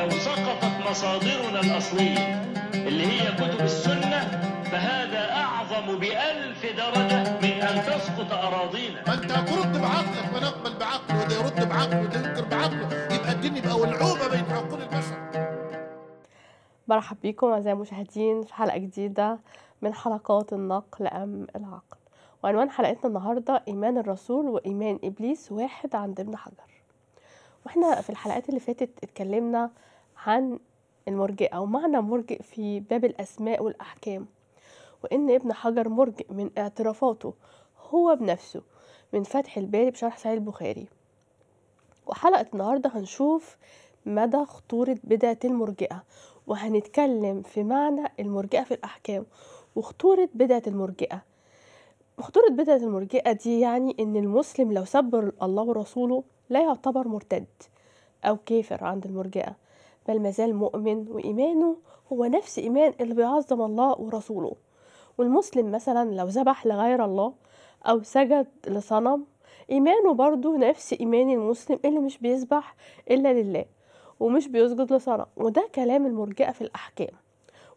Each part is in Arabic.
لو سقطت مصادرنا الأصلية اللي هي كتب السنة فهذا أعظم بألف درجة من أن تسقط أراضينا فأنت أنت ترد بعقلك ما نقبل بعقله وده يرد بعقله وده ينكر بعقله يبقى الدين يبقى ولعوبة بين عقول البشر مرحب بكم أعزائي المشاهدين في حلقة جديدة من حلقات النقل أم العقل وعنوان حلقتنا النهاردة إيمان الرسول وإيمان إبليس واحد عند ابن حجر واحنا في الحلقات اللي فاتت اتكلمنا عن المرجئة ومعنى مرجئ في باب الأسماء والأحكام وإن ابن حجر مرجئ من اعترافاته هو بنفسه من فتح الباري بشرح صحيح البخاري وحلقة النهاردة هنشوف مدى خطورة بدعة المرجئة وهنتكلم في معنى المرجئة في الأحكام وخطورة بدعة المرجئة خطورة بدعة المرجئة دي يعني إن المسلم لو سبر الله ورسوله لا يعتبر مرتد أو كافر عند المرجئة بل مازال مؤمن وإيمانه هو نفس إيمان اللي بيعظم الله ورسوله والمسلم مثلا لو ذبح لغير الله أو سجد لصنم إيمانه برضه نفس إيمان المسلم اللي مش بيسبح إلا لله ومش بيسجد لصنم وده كلام المرجئة في الأحكام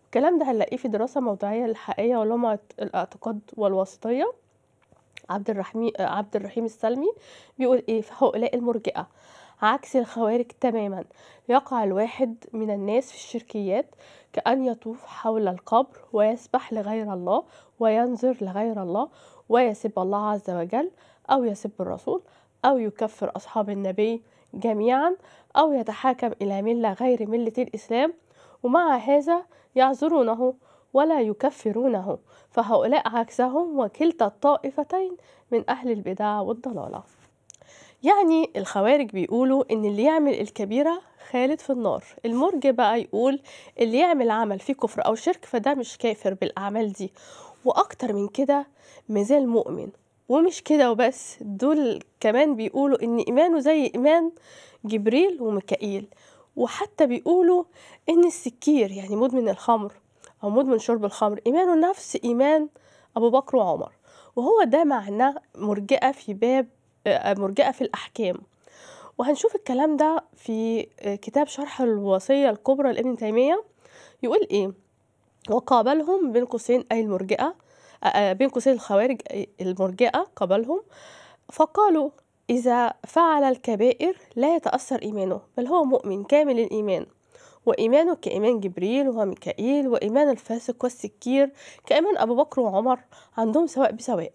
الكلام ده هنلاقيه في دراسة موضوعية للحقيقة ولمعة الاعتقاد والوسطية عبد الرحيم عبد الرحيم السلمي بيقول ايه في هؤلاء المرجئه عكس الخوارج تماما يقع الواحد من الناس في الشركيات كأن يطوف حول القبر ويسبح لغير الله وينظر لغير الله ويسب الله عز وجل أو يسب الرسول أو يكفر أصحاب النبي جميعا أو يتحاكم إلى ملة غير ملة الإسلام ومع هذا يعذرونه ولا يكفرونه فهؤلاء عكسهم وكلتا الطائفتين من أهل البدع والضلالة يعني الخوارج بيقولوا إن اللي يعمل الكبيرة خالد في النار المرج بقى يقول اللي يعمل عمل فيه كفر أو شرك فده مش كافر بالأعمال دي وأكتر من كده مازال مؤمن ومش كده وبس دول كمان بيقولوا إن إيمانه زي إيمان جبريل وميكائيل وحتى بيقولوا إن السكير يعني مدمن الخمر أو مدمن شرب الخمر إيمانه نفس إيمان أبو بكر وعمر وهو ده معناه مرجئة في باب آه، مرجئة في الأحكام وهنشوف الكلام ده في آه، كتاب شرح الوصية الكبرى لابن تيمية يقول إيه وقابلهم بين قوسين أي المرجئة آه، بين قوسين الخوارج المرجئة قابلهم فقالوا إذا فعل الكبائر لا يتأثر إيمانه بل هو مؤمن كامل الإيمان وإيمانه كإيمان جبريل وميكائيل وإيمان الفاسق والسكير كإيمان أبو بكر وعمر عندهم سواء بسواء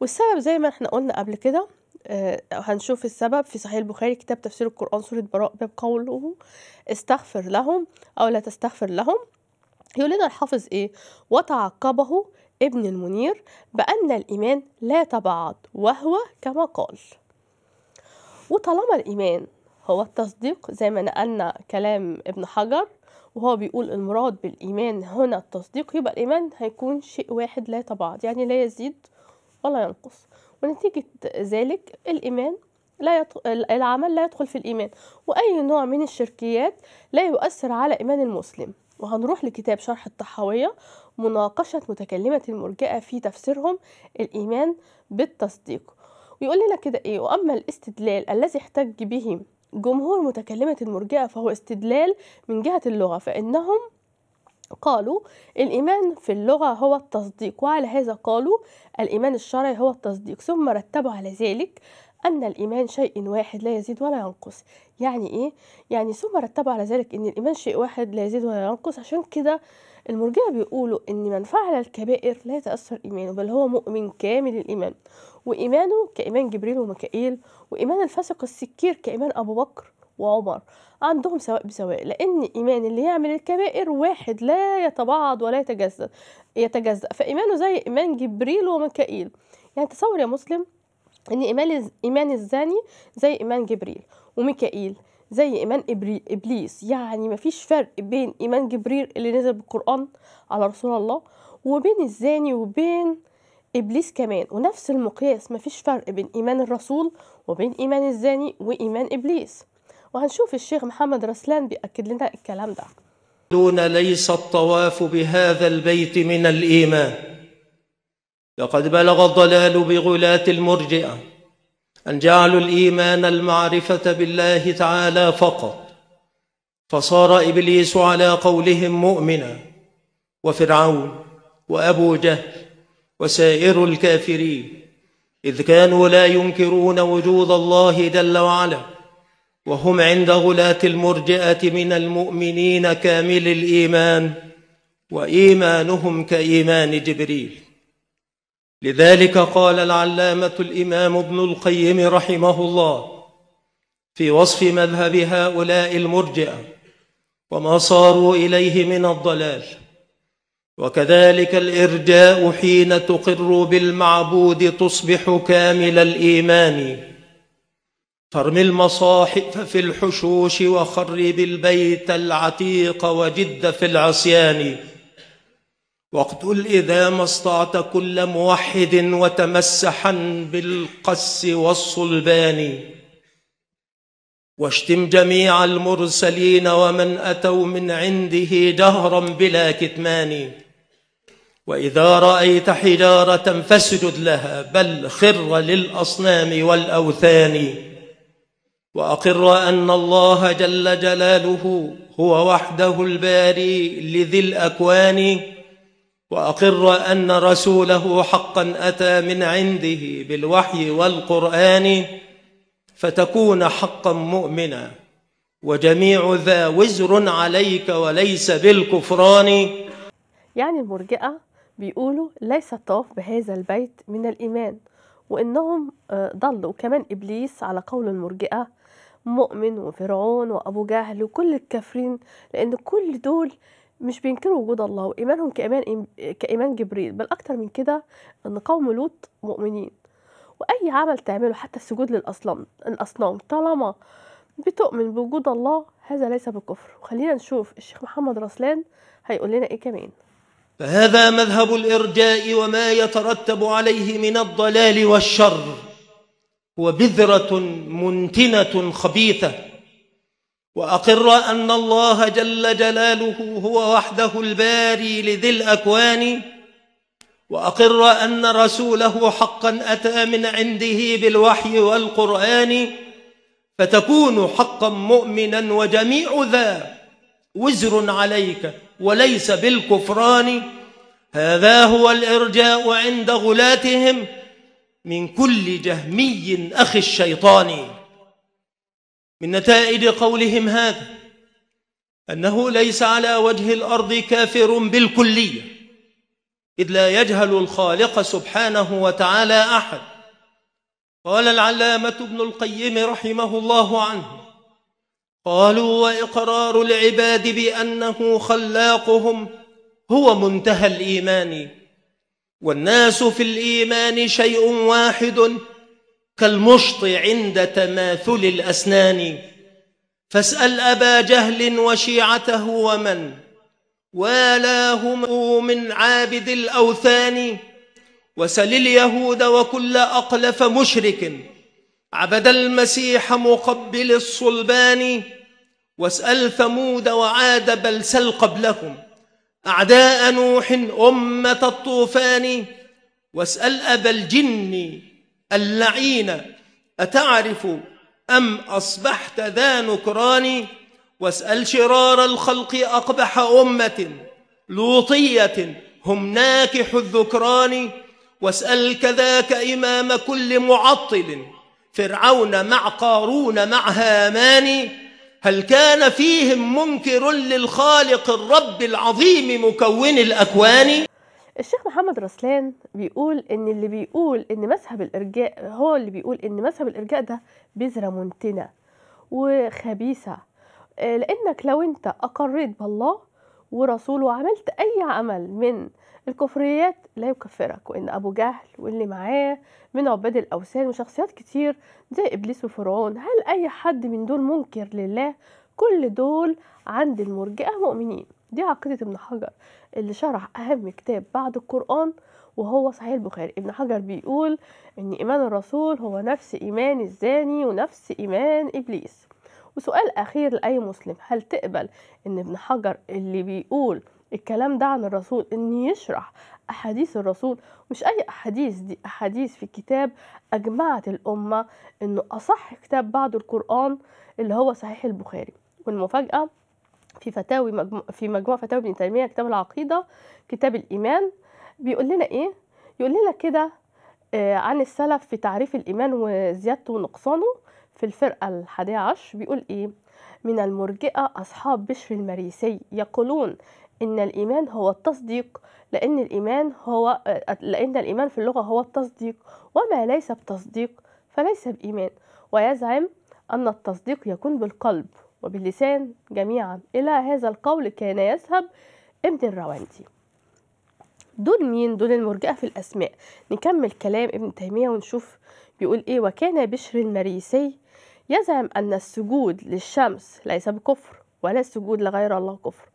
والسبب زي ما احنا قلنا قبل كده آه، هنشوف السبب في صحيح البخاري كتاب تفسير القرآن سورة براء باب قوله استغفر لهم أو لا تستغفر لهم يقول لنا الحافظ إيه وتعقبه ابن المنير بأن الإيمان لا تبعض وهو كما قال وطالما الإيمان هو التصديق زي ما نقلنا كلام ابن حجر وهو بيقول المراد بالإيمان هنا التصديق يبقى الإيمان هيكون شيء واحد لا تبعض يعني لا يزيد ولا ينقص ونتيجة ذلك الإيمان لا يط... العمل لا يدخل في الإيمان وأي نوع من الشركيات لا يؤثر على إيمان المسلم وهنروح لكتاب شرح الطحاوية مناقشة متكلمة المرجئة في تفسيرهم الإيمان بالتصديق ويقول لنا كده إيه وأما الاستدلال الذي احتج به جمهور متكلمة المرجئة فهو استدلال من جهة اللغة فإنهم قالوا الإيمان في اللغة هو التصديق وعلى هذا قالوا الإيمان الشرعي هو التصديق ثم رتبوا على ذلك أن الإيمان شيء واحد لا يزيد ولا ينقص يعني إيه؟ يعني ثم رتبوا على ذلك أن الإيمان شيء واحد لا يزيد ولا ينقص عشان كده المرجع بيقولوا أن من فعل الكبائر لا يتأثر إيمانه بل هو مؤمن كامل الإيمان وإيمانه كإيمان جبريل وميكائيل وإيمان الفاسق السكير كإيمان أبو بكر وعمر عندهم سواء بسواء لأن إيمان اللي يعمل الكبائر واحد لا يتباعد ولا يتجزأ يتجزأ فإيمانه زي إيمان جبريل وميكائيل يعني تصور يا مسلم إن إيمان إيمان الزاني زي إيمان جبريل وميكائيل زي إيمان إبليس يعني مفيش فرق بين إيمان جبريل اللي نزل بالقرآن على رسول الله وبين الزاني وبين ابليس كمان ونفس المقياس مفيش فرق بين ايمان الرسول وبين ايمان الزاني وايمان ابليس وهنشوف الشيخ محمد رسلان بيأكد لنا الكلام ده دون ليس الطواف بهذا البيت من الإيمان لقد بلغ الضلال بغلاة المرجئة أن جعلوا الإيمان المعرفة بالله تعالى فقط فصار إبليس على قولهم مؤمنا وفرعون وأبو جهل وسائر الكافرين إذ كانوا لا ينكرون وجود الله جل وعلا وهم عند غلاة المرجئة من المؤمنين كامل الإيمان وإيمانهم كإيمان جبريل لذلك قال العلامة الإمام ابن القيم رحمه الله في وصف مذهب هؤلاء المرجئة وما صاروا إليه من الضلال وكذلك الإرجاء حين تقر بالمعبود تصبح كامل الإيمان فارمي المصاحف في الحشوش وخرب البيت العتيق وجد في العصيان واقتل إذا ما استطعت كل موحد وتمسحا بالقس والصلبان واشتم جميع المرسلين ومن أتوا من عنده جهرا بلا كتمان وإذا رأيت حجارة فاسجد لها بل خر للأصنام والأوثان واقر ان الله جل جلاله هو وحده الباري لذي الاكوان واقر ان رسوله حقا اتى من عنده بالوحي والقران فتكون حقا مؤمنا وجميع ذا وزر عليك وليس بالكفران يعني المرجئه بيقولوا ليس الطواف بهذا البيت من الايمان وانهم آه، ضلوا كمان ابليس على قول المرجئه مؤمن وفرعون وأبو جهل وكل الكافرين لأن كل دول مش بينكروا وجود الله وإيمانهم كإيمان, كإيمان جبريل بل أكتر من كده أن قوم لوط مؤمنين وأي عمل تعمله حتى السجود للأصنام الأصنام طالما بتؤمن بوجود الله هذا ليس بكفر وخلينا نشوف الشيخ محمد رسلان هيقول لنا إيه كمان فهذا مذهب الإرجاء وما يترتب عليه من الضلال والشر وبذرة منتنة خبيثة وأقر أن الله جل جلاله هو وحده الباري لذي الأكوان وأقر أن رسوله حقا أتى من عنده بالوحي والقرآن فتكون حقا مؤمنا وجميع ذا وزر عليك وليس بالكفران هذا هو الإرجاء عند غلاتهم من كل جهمي أخ الشيطان من نتائج قولهم هذا أنه ليس على وجه الأرض كافر بالكلية إذ لا يجهل الخالق سبحانه وتعالى أحد قال العلامة ابن القيم رحمه الله عنه قالوا وإقرار العباد بأنه خلاقهم هو منتهى الإيمان والناس في الإيمان شيء واحد كالمشط عند تماثل الأسنان فاسأل أبا جهل وشيعته ومن والاهم من عابد الأوثان وسل اليهود وكل أقلف مشرك عبد المسيح مقبل الصلبان واسأل ثمود وعاد بل سل قبلهم أعداء نوح أمة الطوفان واسأل أبا الجن اللعين أتعرف أم أصبحت ذا نكران واسأل شرار الخلق أقبح أمة لوطية هم ناكح الذكران واسأل كذاك إمام كل معطل فرعون مع قارون مع هامان هل كان فيهم منكر للخالق الرب العظيم مكون الأكوان؟ الشيخ محمد رسلان بيقول ان اللي بيقول ان مذهب الارجاء هو اللي بيقول ان مذهب الارجاء ده بذره منتنه وخبيثه لانك لو انت اقريت بالله ورسوله وعملت اي عمل من الكفريات لا يكفرك وإن أبو جهل واللي معاه من عباد الأوثان وشخصيات كتير زي إبليس وفرعون هل أي حد من دول منكر لله كل دول عند المرجئة مؤمنين دي عقيدة ابن حجر اللي شرح أهم كتاب بعد القرآن وهو صحيح البخاري ابن حجر بيقول إن إيمان الرسول هو نفس إيمان الزاني ونفس إيمان إبليس وسؤال أخير لأي مسلم هل تقبل إن ابن حجر اللي بيقول الكلام ده عن الرسول ان يشرح احاديث الرسول مش اي احاديث دي احاديث في كتاب اجمعت الامه انه اصح كتاب بعد القران اللي هو صحيح البخاري والمفاجاه في فتاوي مجمو... في مجموع فتاوي ابن تيميه كتاب العقيده كتاب الايمان بيقول لنا ايه يقول لنا كده آه، عن السلف في تعريف الإيمان وزيادته ونقصانه في الفرقة الحادية عشر بيقول إيه من المرجئة أصحاب بشر المريسي يقولون ان الايمان هو التصديق لان الايمان هو لان الايمان في اللغه هو التصديق وما ليس بتصديق فليس بايمان ويزعم ان التصديق يكون بالقلب وباللسان جميعا الى هذا القول كان يذهب ابن الرواندي دول مين دول المرجئه في الاسماء نكمل كلام ابن تيميه ونشوف بيقول ايه وكان بشر المريسي يزعم ان السجود للشمس ليس بكفر ولا السجود لغير الله كفر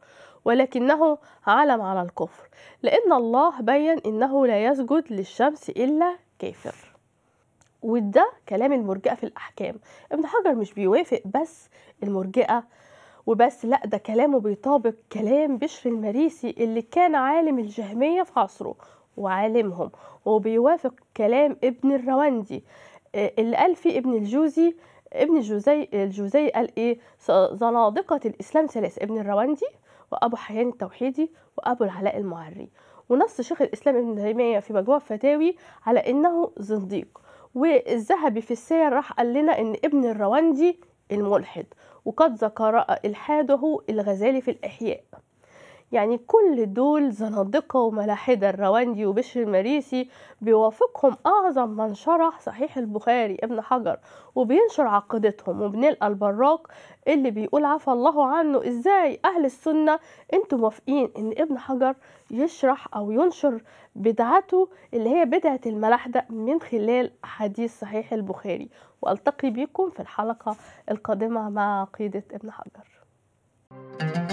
ولكنه علم على الكفر لأن الله بين أنه لا يسجد للشمس إلا كافر وده كلام المرجئة في الأحكام ابن حجر مش بيوافق بس المرجئة وبس لا ده كلامه بيطابق كلام بشر المريسي اللي كان عالم الجهمية في عصره وعالمهم وبيوافق كلام ابن الرواندي آه، اللي قال فيه ابن الجوزي ابن الجوزي الجوزي قال ايه زنادقة الإسلام ثلاثة ابن الرواندي وأبو حيان التوحيدي وأبو العلاء المعري ونص شيخ الإسلام ابن تيمية في مجموع فتاوي على إنه زنديق والذهبي في السير راح قال لنا إن ابن الرواندي الملحد وقد ذكر إلحاده الغزالي في الإحياء يعني كل دول زنادقة وملاحدة الرواندي وبشر المريسي بيوافقهم أعظم من شرح صحيح البخاري ابن حجر وبينشر عقيدتهم وبنلقى البراق اللي بيقول عفى الله عنه إزاي أهل السنة أنتم موافقين إن ابن حجر يشرح أو ينشر بدعته اللي هي بدعة الملاحدة من خلال حديث صحيح البخاري وألتقي بكم في الحلقة القادمة مع عقيدة ابن حجر thank you